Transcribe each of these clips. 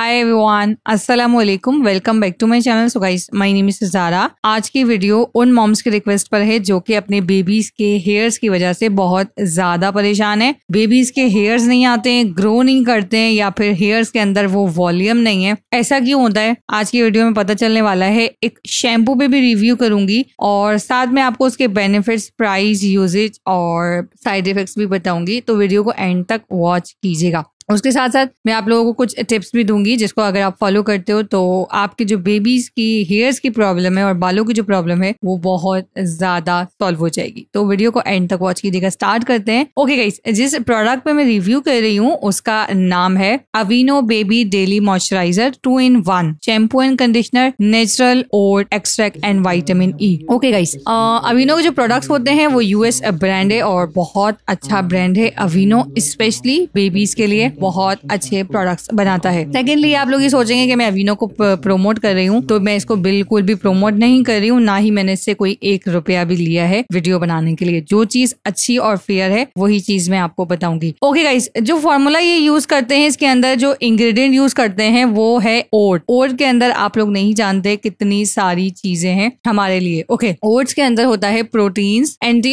हाय everyone अस्सलाम वालेकुम welcome back to my channel so guys my name is Zara आज की वीडियो उन मॉम्स की रिक्वेस्ट पर है जो कि अपने बेबीज के हेयर्स की वजह से बहुत ज्यादा परेशान है बेबीज के हेयर्स नहीं आते हैं ग्रो नहीं करते हैं या फिर हेयर्स के अंदर वो वॉल्यूम नहीं है ऐसा क्यों होता है आज की वीडियो में पता चलने वाला है एक शैम्पू पे भी रिव्यू करूंगी और साथ में आपको उसके बेनिफिट्स प्राइस यूजेज और साइड इफेक्ट्स भी बताऊंगी तो वीडियो को एंड तक वॉच कीजिएगा उसके साथ साथ मैं आप लोगों को कुछ टिप्स भी दूंगी जिसको अगर आप फॉलो करते हो तो आपके जो बेबीज की हेयर्स की प्रॉब्लम है और बालों की जो प्रॉब्लम है वो बहुत ज्यादा सॉल्व हो जाएगी तो वीडियो को एंड तक वॉच कीजिएगा स्टार्ट करते हैं ओके गाइस जिस प्रोडक्ट पे मैं रिव्यू कर रही हूँ उसका नाम है Aveeno baby daily moisturizer two in one shampoo and conditioner natural और extract and vitamin E okay guys Aveeno के जो प्रोडक्ट्स होते हैं वो यूएस ब्रांड है और बहुत अच्छा ब्रांड है अवीनो स्पेशली बेबीज के लिए बहुत अच्छे प्रोडक्ट्स बनाता है सेकेंडली आप लोग ये सोचेंगे कि मैं अवीनो को प्रोमोट कर रही हूँ तो मैं इसको बिल्कुल भी प्रोमोट नहीं कर रही हूँ ना ही मैंने इससे कोई एक रुपया भी लिया है वीडियो बनाने के लिए जो चीज अच्छी और फेयर है वही चीज मैं आपको बताऊंगी ओके गाइस जो फॉर्मूला ये यूज करते हैं इसके अंदर जो इंग्रेडिएंट यूज करते हैं वो है ओट ओट के अंदर आप लोग नहीं जानते कितनी सारी चीजें हैं हमारे लिए ओके ओट्स के अंदर होता है प्रोटीन एंटी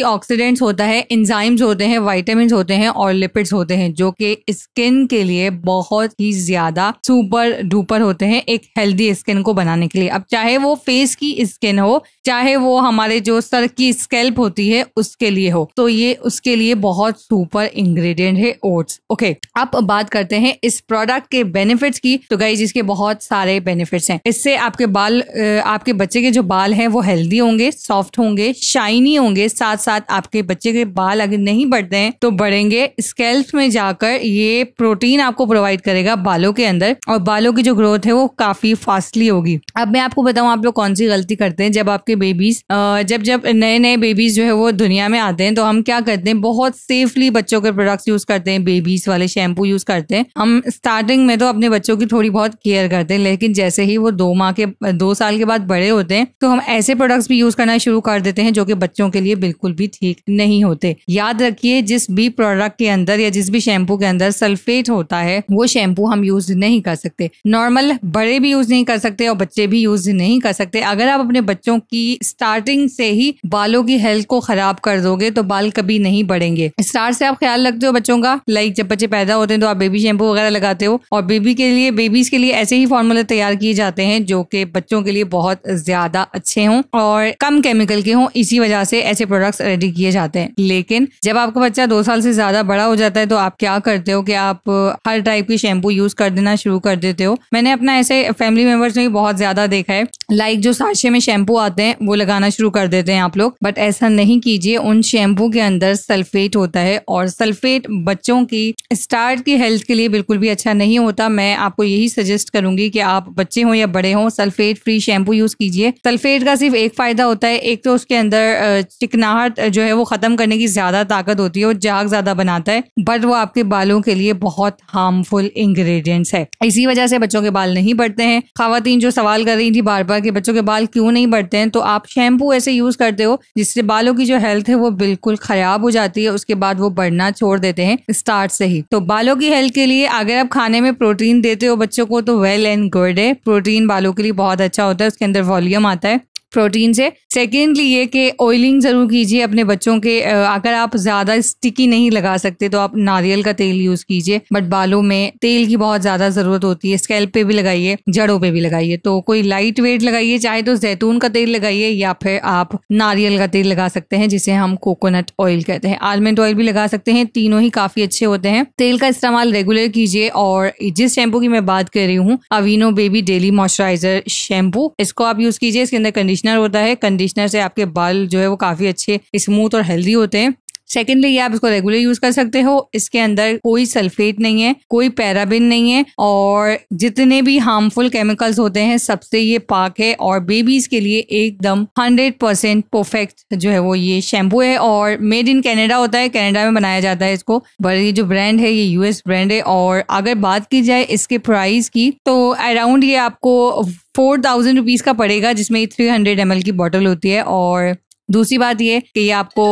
होता है एंजाइम्स होते हैं वाइटामिन होते हैं और लिपिड्स होते हैं जो कि स्किन स्किन के लिए बहुत ही ज्यादा सुपर डुपर होते हैं एक हेल्दी स्किन को बनाने के लिए अब चाहे वो फेस की स्किन हो चाहे वो हमारे जो सर की स्केल्प होती है उसके लिए हो तो ये उसके लिए बहुत सुपर इंग्रेडिएंट है ओट्स ओके अब बात करते हैं इस प्रोडक्ट के बेनिफिट्स की तो गई जिसके बहुत सारे बेनिफिट्स हैं इससे आपके बाल आपके बच्चे के जो बाल हैं वो हेल्दी होंगे सॉफ्ट होंगे शाइनी होंगे साथ साथ आपके बच्चे के बाल अगर नहीं बढ़ते हैं तो बढ़ेंगे स्केल्प में जाकर ये प्रोटीन आपको प्रोवाइड करेगा बालों के अंदर और बालों की जो ग्रोथ है वो काफी फास्टली होगी अब मैं आपको बताऊँ आप लोग कौन सी गलती करते हैं जब आपके बेबीज जब जब नए नए बेबीज जो है वो दुनिया में आते हैं तो हम क्या करते हैं बहुत सेफली बच्चों के प्रोडक्ट्स यूज करते हैं बेबीज वाले शैम्पू यूज करते हैं हम स्टार्टिंग में तो अपने बच्चों की थोड़ी बहुत केयर करते हैं लेकिन जैसे ही वो दो माह के दो साल के बाद बड़े होते हैं तो हम ऐसे प्रोडक्ट्स भी यूज करना शुरू कर देते हैं जो कि बच्चों के लिए बिल्कुल भी ठीक नहीं होते याद रखिए जिस भी प्रोडक्ट के अंदर या जिस भी शैम्पू के अंदर सल्फ फॉस्फेट होता है वो शैम्पू हम यूज नहीं कर सकते नॉर्मल बड़े भी यूज नहीं कर सकते और बच्चे भी यूज नहीं कर सकते अगर आप अपने बच्चों की स्टार्टिंग से ही बालों की हेल्थ को खराब कर दोगे तो बाल कभी नहीं बढ़ेंगे स्टार्ट से आप ख्याल रखते हो बच्चों का लाइक जब बच्चे पैदा होते हैं तो आप बेबी शैम्पू वगैरह लगाते हो और बेबी के लिए बेबीज के लिए ऐसे ही फॉर्मूले तैयार किए जाते हैं जो कि बच्चों के लिए बहुत ज्यादा अच्छे हों और कम केमिकल के हों इसी वजह से ऐसे प्रोडक्ट्स रेडी किए जाते हैं लेकिन जब आपका बच्चा दो साल से ज्यादा बड़ा हो जाता है तो आप क्या करते हो कि आप आप uh, हर टाइप की शैम्पू यूज कर देना शुरू कर देते हो मैंने अपना ऐसे फैमिली मेंबर्स में भी बहुत ज्यादा देखा है लाइक जो साशे में शैम्पू आते हैं वो लगाना शुरू कर देते हैं आप लोग बट ऐसा नहीं कीजिए उन शैम्पू के अंदर सल्फेट होता है और सल्फेट बच्चों की स्टार्ट की हेल्थ के लिए बिल्कुल भी अच्छा नहीं होता मैं आपको यही सजेस्ट करूंगी कि आप बच्चे हों या बड़े हों सल्फेट फ्री शैम्पू यूज कीजिए सल्फेट का सिर्फ एक फायदा होता है एक तो उसके अंदर uh, चिकनाहट जो है वो खत्म करने की ज्यादा ताकत होती है और जाग ज्यादा बनाता है बट वो आपके बालों के लिए बहुत हार्मफुल इंग्रेडिएंट्स है इसी वजह से बच्चों के बाल नहीं बढ़ते हैं खातन जो सवाल कर रही थी बार बार कि बच्चों के बाल क्यों नहीं बढ़ते हैं तो आप शैम्पू ऐसे यूज करते हो जिससे बालों की जो हेल्थ है वो बिल्कुल खराब हो जाती है उसके बाद वो बढ़ना छोड़ देते हैं स्टार्ट से ही तो बालों की हेल्थ के लिए अगर आप खाने में प्रोटीन देते हो बच्चों को तो वेल एंड गुड है प्रोटीन बालों के लिए बहुत अच्छा होता है उसके अंदर वॉल्यूम आता है प्रोटीन से सेकेंडली ये कि ऑयलिंग ज़रूर कीजिए अपने बच्चों के अगर आप ज़्यादा स्टिकी नहीं लगा सकते तो आप नारियल का तेल यूज़ कीजिए बट बालों में तेल की बहुत ज़्यादा ज़रूरत होती है स्केल्प पे भी लगाइए जड़ों पे भी लगाइए तो कोई लाइट वेट लगाइए चाहे तो जैतून का तेल लगाइए या फिर आप नारियल का तेल लगा सकते हैं जिसे हम कोकोनट ऑयल कहते हैं आलमंड ऑयल भी लगा सकते हैं तीनों ही काफ़ी अच्छे होते हैं तेल का इस्तेमाल रेगुलर कीजिए और जिस शैम्पू की मैं बात कर रही हूँ Aveeno baby daily moisturizer shampoo इसको आप यूज़ कीजिए इसके अंदर कंडीशन कंडीशनर होता है कंडीशनर से आपके बाल जो है वो काफ़ी अच्छे स्मूथ और हेल्दी होते हैं सेकेंडली आप इसको रेगुलर यूज कर सकते हो इसके अंदर कोई सल्फेट नहीं है कोई पैराबिन नहीं है और जितने भी हार्मफुल केमिकल्स होते हैं सबसे ये पाक है और बेबीज के लिए एकदम हंड्रेड परसेंट परफेक्ट जो है वो ये शैम्पू है और मेड इन कैनेडा होता है कैनेडा में बनाया जाता है इसको बट ये जो ब्रांड है ये यूएस ब्रांड है और अगर बात की जाए इसके प्राइस की तो अराउंड ये आपको फोर थाउजेंड रुपीज का पड़ेगा जिसमें थ्री हंड्रेड एम की बॉटल होती है और दूसरी बात ये कि ये आपको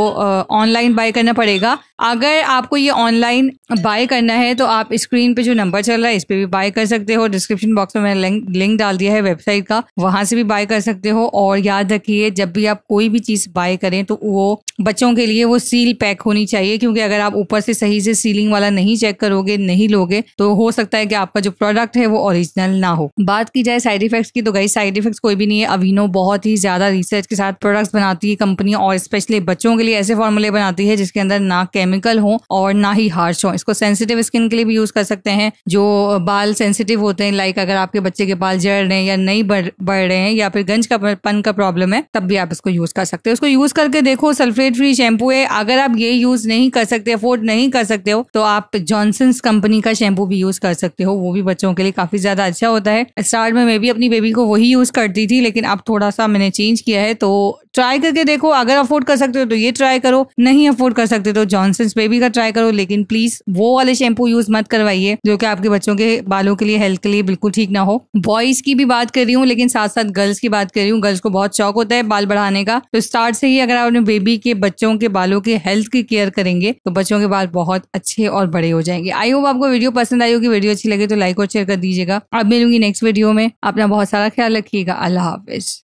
ऑनलाइन बाय करना पड़ेगा अगर आपको ये ऑनलाइन बाय करना है तो आप स्क्रीन पे जो नंबर चल रहा है इस पर भी बाय कर सकते हो डिस्क्रिप्शन बॉक्स में मैंने लिंक, लिंक डाल दिया है वेबसाइट का वहां से भी बाय कर सकते हो और याद रखिए जब भी आप कोई भी चीज बाय करें तो वो बच्चों के लिए वो सील पैक होनी चाहिए क्योंकि अगर आप ऊपर से सही से सीलिंग वाला नहीं चेक करोगे नहीं लोगे तो हो सकता है कि आपका जो प्रोडक्ट है वो ओरिजिनल ना हो बात की जाए साइड इफेक्ट्स की तो गई साइड इफेक्ट्स कोई भी नहीं है अविनो बहुत ही ज्यादा रिसर्च के साथ प्रोडक्ट्स बनाती है कंपनी और स्पेशली बच्चों के लिए ऐसे फॉर्मूले बनाती है जिसके अंदर ना केमिकल हो और ना ही हार्श हो इसको सेंसिटिव स्किन के लिए भी यूज कर सकते हैं जो बाल सेंसिटिव होते हैं लाइक अगर आपके बच्चे के बाल जड़ रहे हैं या नहीं बढ़ रहे हैं या फिर गंज का पन का प्रॉब्लम है तब भी आप इसको यूज कर सकते हो इसको यूज करके देखो सल्फेट फ्री शैम्पू है अगर आप ये यूज नहीं कर सकते अफोर्ड नहीं कर सकते हो तो आप जॉनसन कंपनी का शैम्पू भी यूज कर सकते हो वो भी बच्चों के लिए काफी ज्यादा अच्छा होता है स्टार्ट में मैं भी अपनी बेबी को वही यूज करती थी लेकिन अब थोड़ा सा मैंने चेंज किया है तो ट्राई करके देखो अगर अफोर्ड कर सकते हो तो ये ट्राई करो नहीं अफोर्ड कर सकते तो जॉनसन ट्रांसपेरेंट बेबी का ट्राई करो लेकिन प्लीज वो वाले शैम्पू यूज मत करवाइए जो कि आपके बच्चों के बालों के लिए हेल्थ के लिए बिल्कुल ठीक ना हो बॉयज की भी बात कर रही हूँ लेकिन साथ साथ गर्ल्स की बात कर रही हूँ गर्ल्स को बहुत शौक होता है बाल बढ़ाने का तो स्टार्ट से ही अगर आप अपने बेबी के बच्चों के बालों के हेल्थ की केयर करेंगे तो बच्चों के बाल बहुत अच्छे और बड़े हो जाएंगे आई होप आपको वीडियो पसंद आई होगी वीडियो अच्छी लगे तो लाइक और शेयर कर दीजिएगा अब मिलूंगी नेक्स्ट वीडियो में अपना बहुत सारा ख्याल रखिएगा अल्लाह हाफिज